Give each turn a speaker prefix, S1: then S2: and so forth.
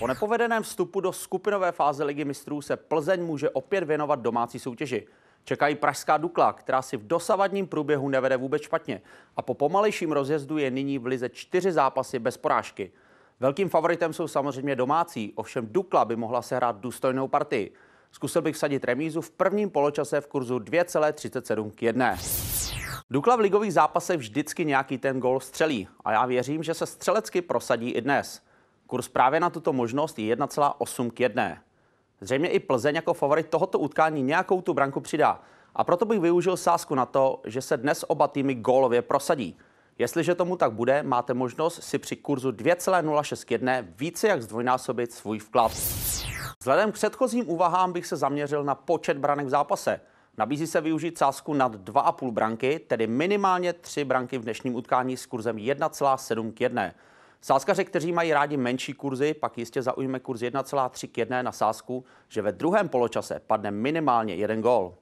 S1: Po nepovedeném vstupu do skupinové fáze ligy mistrů se Plzeň může opět věnovat domácí soutěži. Čekají pražská Dukla, která si v dosavadním průběhu nevede vůbec špatně a po pomalejším rozjezdu je nyní v lize čtyři zápasy bez porážky. Velkým favoritem jsou samozřejmě domácí, ovšem Dukla by mohla sehrát důstojnou partii. Zkusil bych vsadit remízu v prvním poločase v kurzu 2,37 k 1. Dukla v ligových zápasech vždycky nějaký ten gol střelí a já věřím, že se střelecky prosadí i dnes. Kurs právě na tuto možnost je 1,8 k 1. Zřejmě i Plzeň jako favorit tohoto utkání nějakou tu branku přidá. A proto bych využil sázku na to, že se dnes oba týmy gólově prosadí. Jestliže tomu tak bude, máte možnost si při kurzu 2,061 více jak zdvojnásobit svůj vklad. Vzhledem k předchozím úvahám bych se zaměřil na počet branek v zápase. Nabízí se využít sázku nad 2,5 branky, tedy minimálně 3 branky v dnešním utkání s kurzem 1,7 k 1. Sázkaři, kteří mají rádi menší kurzy, pak jistě zaujme kurz 1,3 k 1 na sásku, že ve druhém poločase padne minimálně jeden gól.